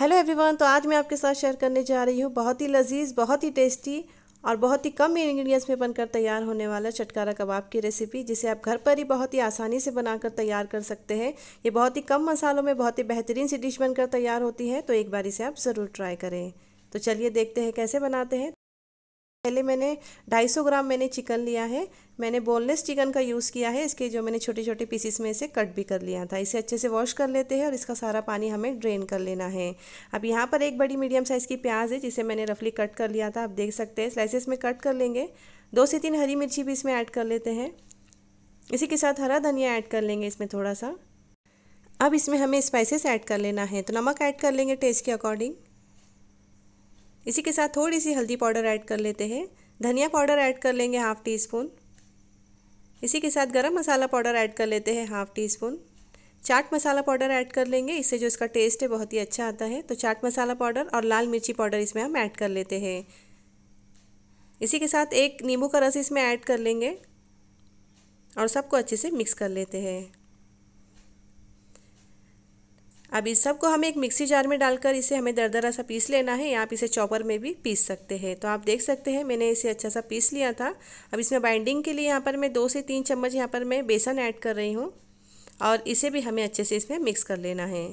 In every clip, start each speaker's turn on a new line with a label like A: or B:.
A: hello everyone तो आज मैं आपके साथ शेयर करने जा रही हूँ बहुत ही लजीज बहुत ही टेस्टी और बहुत ही कम इंग्रेडिएंट्स में बनकर तैयार होने वाला चटकारा कबाब की रेसिपी जिसे आप घर पर ही बहुत ही आसानी से बनाकर तैयार कर सकते हैं ये बहुत ही कम मसालों में बहुत ही बेहतरीन सी डिश बनकर तैयार होती है तो एक बार इसे आप ज़रूर ट्राई करें तो चलिए देखते हैं कैसे बनाते हैं पहले मैंने 250 ग्राम मैंने चिकन लिया है मैंने बोनलेस चिकन का यूज़ किया है इसके जो मैंने छोटे छोटे पीसीस में इसे कट भी कर लिया था इसे अच्छे से वॉश कर लेते हैं और इसका सारा पानी हमें ड्रेन कर लेना है अब यहाँ पर एक बड़ी मीडियम साइज़ की प्याज है जिसे मैंने रफली कट कर लिया था आप देख सकते हैं स्लाइसिस में कट कर लेंगे दो से तीन हरी मिर्ची भी इसमें ऐड कर लेते हैं इसी के साथ हरा धनिया ऐड कर लेंगे इसमें थोड़ा सा अब इसमें हमें स्पाइसेस ऐड कर लेना है तो नमक ऐड कर लेंगे टेस्ट के अकॉर्डिंग इसी के साथ थोड़ी सी हल्दी पाउडर ऐड कर लेते हैं धनिया पाउडर ऐड कर लेंगे हाफ़ टी स्पून इसी के साथ गरम मसाला पाउडर ऐड कर लेते हैं half teaspoon chaat masala powder add कर लेंगे इससे जो इसका टेस्ट है बहुत ही अच्छा आता है तो चाट मसाला पाउडर और लाल मिर्ची पाउडर इसमें हम ऐड कर लेते हैं इसी के साथ एक नींबू का रस इसमें ऐड कर लेंगे और सबको अच्छे से मिक्स कर लेते हैं अब इस सब को हमें एक मिक्सी जार में डालकर इसे हमें दरदरा सा पीस लेना है या आप इसे चॉपर में भी पीस सकते हैं तो आप देख सकते हैं मैंने इसे अच्छा सा पीस लिया था अब इसमें बाइंडिंग के लिए यहाँ पर मैं दो से तीन चम्मच यहाँ पर मैं बेसन ऐड कर रही हूँ और इसे भी हमें अच्छे से इसमें मिक्स कर लेना है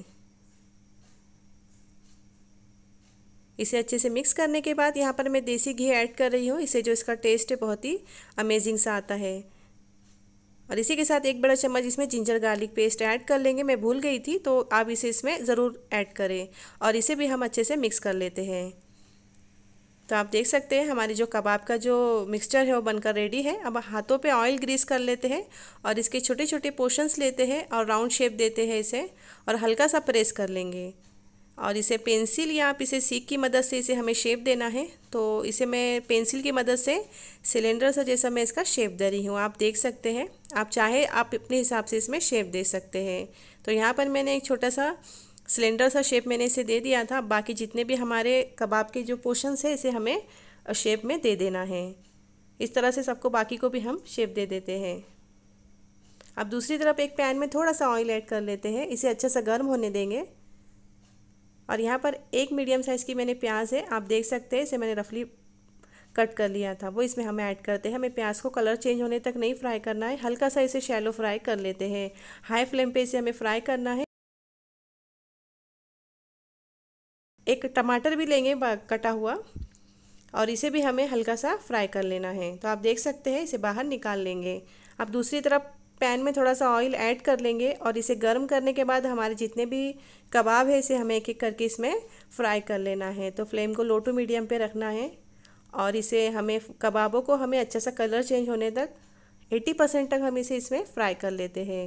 A: इसे अच्छे से मिक्स करने के बाद यहाँ पर मैं देसी घी ऐड कर रही हूँ इसे जो इसका टेस्ट है बहुत ही अमेजिंग सा आता है और इसी के साथ एक बड़ा चम्मच इसमें जिंजर गार्लिक पेस्ट ऐड कर लेंगे मैं भूल गई थी तो आप इसे इसमें ज़रूर ऐड करें और इसे भी हम अच्छे से मिक्स कर लेते हैं तो आप देख सकते हैं हमारी जो कबाब का जो मिक्सचर है वो बनकर रेडी है अब हाथों पे ऑयल ग्रीस कर लेते हैं और इसके छोटे छोटे पोर्शंस लेते हैं और राउंड शेप देते हैं इसे और हल्का सा प्रेस कर लेंगे और इसे पेंसिल या आप इसे सीख की मदद से इसे हमें शेप देना है तो इसे मैं पेंसिल की मदद से सिलेंडर सा जैसा मैं इसका शेप दे रही हूँ आप देख सकते हैं आप चाहे आप अपने हिसाब से इसमें शेप दे सकते हैं तो यहाँ पर मैंने एक छोटा सा सिलेंडर सा शेप मैंने इसे दे दिया था बाकी जितने भी हमारे कबाब के जो पोर्शंस है इसे हमें शेप में दे देना है इस तरह से सबको बाकी को भी हम शेप दे देते हैं अब दूसरी तरफ एक पैन में थोड़ा सा ऑयल ऐड कर लेते हैं इसे अच्छा सा गर्म होने देंगे और यहाँ पर एक मीडियम साइज़ की मैंने प्याज है आप देख सकते हैं इसे मैंने रफली कट कर लिया था वो इसमें हमें ऐड करते हैं हमें प्याज को कलर चेंज होने तक नहीं फ्राई करना है हल्का सा इसे शैलो फ्राई कर लेते हैं हाई फ्लेम पे इसे हमें फ्राई करना है एक टमाटर भी लेंगे कटा हुआ और इसे भी हमें हल्का सा फ्राई कर लेना है तो आप देख सकते हैं इसे बाहर निकाल लेंगे अब दूसरी तरफ पैन में थोड़ा सा ऑयल ऐड कर लेंगे और इसे गर्म करने के बाद हमारे जितने भी कबाब है इसे हमें एक एक करके इसमें फ्राई कर लेना है तो फ्लेम को लो टू मीडियम पे रखना है और इसे हमें कबाबों को हमें अच्छा सा कलर चेंज होने तक 80 परसेंट तक हम इसे इसमें फ्राई कर लेते हैं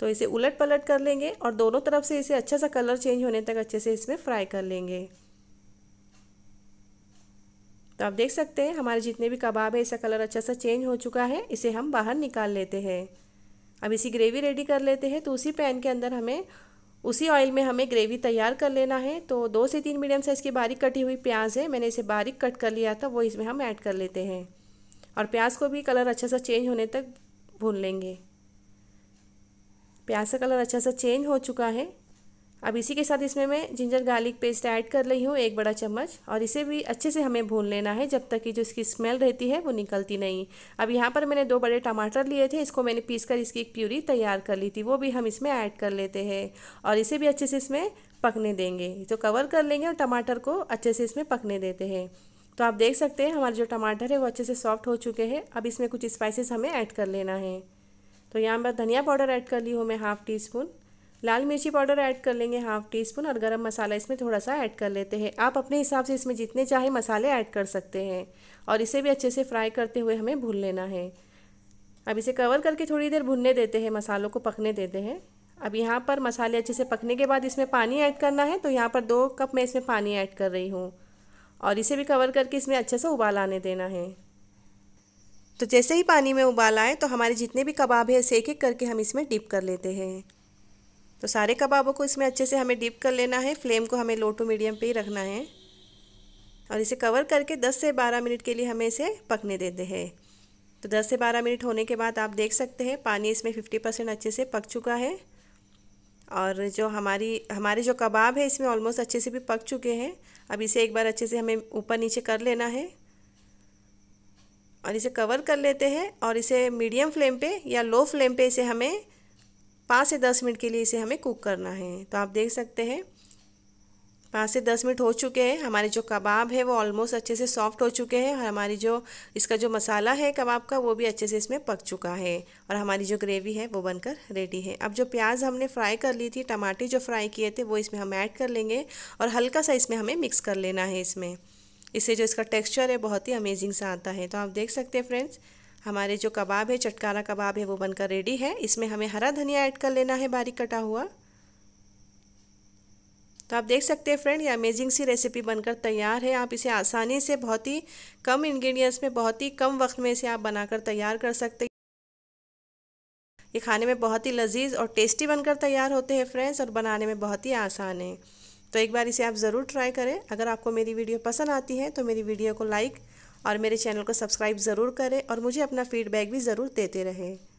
A: तो इसे उलट पलट कर लेंगे और दोनों तरफ से इसे अच्छा सा कलर चेंज होने तक अच्छे से इसमें फ्राई कर लेंगे तो आप देख सकते हैं हमारे जितने भी कबाब है इसका कलर अच्छा सा चेंज हो चुका है इसे हम बाहर निकाल लेते हैं अब इसी ग्रेवी रेडी कर लेते हैं तो उसी पैन के अंदर हमें उसी ऑयल में हमें ग्रेवी तैयार कर लेना है तो दो से तीन मीडियम साइज़ की बारीक कटी हुई प्याज है मैंने इसे बारीक कट कर लिया था वो इसमें हम ऐड कर लेते हैं और प्याज को भी कलर अच्छा सा चेंज होने तक भून लेंगे प्याज का कलर अच्छा सा चेंज हो चुका है अब इसी के साथ इसमें मैं जिंजर गार्लिक पेस्ट ऐड कर रही हूँ एक बड़ा चम्मच और इसे भी अच्छे से हमें भून लेना है जब तक कि जो इसकी स्मेल रहती है वो निकलती नहीं अब यहाँ पर मैंने दो बड़े टमाटर लिए थे इसको मैंने पीस कर इसकी एक प्यूरी तैयार कर ली थी वो भी हम इसमें ऐड कर लेते हैं और इसे भी अच्छे से इसमें पकने देंगे तो कवर कर लेंगे और टमाटर को अच्छे से इसमें पकने देते हैं तो आप देख सकते हैं हमारे जो टमाटर है वो अच्छे से सॉफ्ट हो चुके हैं अब इसमें कुछ स्पाइसेस हमें ऐड कर लेना है तो यहाँ पर धनिया पाउडर ऐड कर ली हूँ मैं हाफ़ टी स्पून लाल मिर्ची पाउडर ऐड कर लेंगे हाफ टी स्पून और गरम मसाला इसमें थोड़ा सा ऐड कर लेते हैं आप अपने हिसाब से इसमें जितने चाहे मसाले ऐड कर सकते हैं और इसे भी अच्छे से फ्राई करते हुए हमें भून लेना है अब इसे कवर करके थोड़ी देर भुनने देते हैं मसालों को पकने देते हैं अब यहाँ पर मसाले अच्छे से पकने के बाद इसमें पानी ऐड करना है तो यहाँ पर दो कप मैं इसमें पानी ऐड कर रही हूँ और इसे भी कवर करके इसमें अच्छे से उबाल आने देना है तो जैसे ही पानी में उबाल आए तो हमारे जितने भी कबाब हैं सेक एक एक करके हम इसमें डिप कर लेते हैं तो सारे कबाबों को इसमें अच्छे से हमें डिप कर लेना है फ्लेम को हमें लो टू मीडियम पे ही रखना है और इसे कवर करके 10 से 12 मिनट के लिए हमें इसे पकने देते हैं तो 10 से 12 मिनट होने के बाद आप देख सकते हैं पानी इसमें 50 परसेंट अच्छे से पक चुका है और जो हमारी हमारे जो कबाब है इसमें ऑलमोस्ट अच्छे से भी पक चुके हैं अब इसे एक बार अच्छे से हमें ऊपर नीचे कर लेना है और इसे कवर कर लेते हैं और इसे मीडियम फ्लेम पर या लो फ्लेम पर इसे हमें पाँच से दस मिनट के लिए इसे हमें कुक करना है तो आप देख सकते हैं पाँच से दस मिनट हो चुके हैं हमारे जो कबाब है वो ऑलमोस्ट अच्छे से सॉफ्ट हो चुके हैं और हमारी जो इसका जो मसाला है कबाब का वो भी अच्छे से इसमें पक चुका है और हमारी जो ग्रेवी है वो बनकर रेडी है अब जो प्याज हमने फ्राई कर ली थी टमाटे जो फ्राई किए थे वो इसमें हम ऐड कर लेंगे और हल्का सा इसमें हमें मिक्स कर लेना है इसमें इससे जो इसका टेक्स्चर है बहुत ही अमेजिंग सा आता है तो आप देख सकते हैं फ्रेंड्स हमारे जो कबाब है चटकारा कबाब है वो बनकर रेडी है इसमें हमें हरा धनिया ऐड कर लेना है बारीक कटा हुआ तो आप देख सकते हैं फ्रेंड ये अमेजिंग सी रेसिपी बनकर तैयार है आप इसे आसानी से बहुत ही कम इंग्रेडिएंट्स में बहुत ही कम वक्त में इसे आप बनाकर तैयार कर सकते हैं ये खाने में बहुत ही लजीज और टेस्टी बनकर तैयार होते हैं फ्रेंड्स और बनाने में बहुत ही आसान है तो एक बार इसे आप ज़रूर ट्राई करें अगर आपको मेरी वीडियो पसंद आती है तो मेरी वीडियो को लाइक और मेरे चैनल को सब्सक्राइब ज़रूर करें और मुझे अपना फीडबैक भी ज़रूर देते रहें